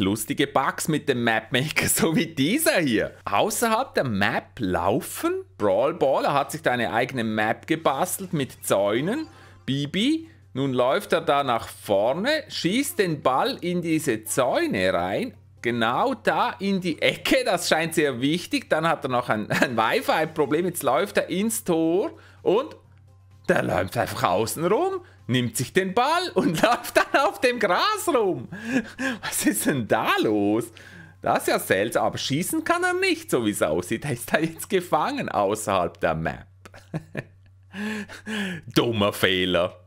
Lustige Bugs mit dem Mapmaker, so wie dieser hier. Außerhalb der Map laufen? Brawl hat sich deine eigene Map gebastelt mit Zäunen. Bibi, nun läuft er da nach vorne, schießt den Ball in diese Zäune rein, genau da in die Ecke, das scheint sehr wichtig. Dann hat er noch ein, ein Wi-Fi-Problem, jetzt läuft er ins Tor und der läuft einfach außen rum, nimmt sich den Ball und läuft dann auf dem Gras rum. Was ist denn da los? Das ist ja seltsam, aber schießen kann er nicht, so wie es aussieht. Er ist da jetzt gefangen außerhalb der Map. Dummer Fehler.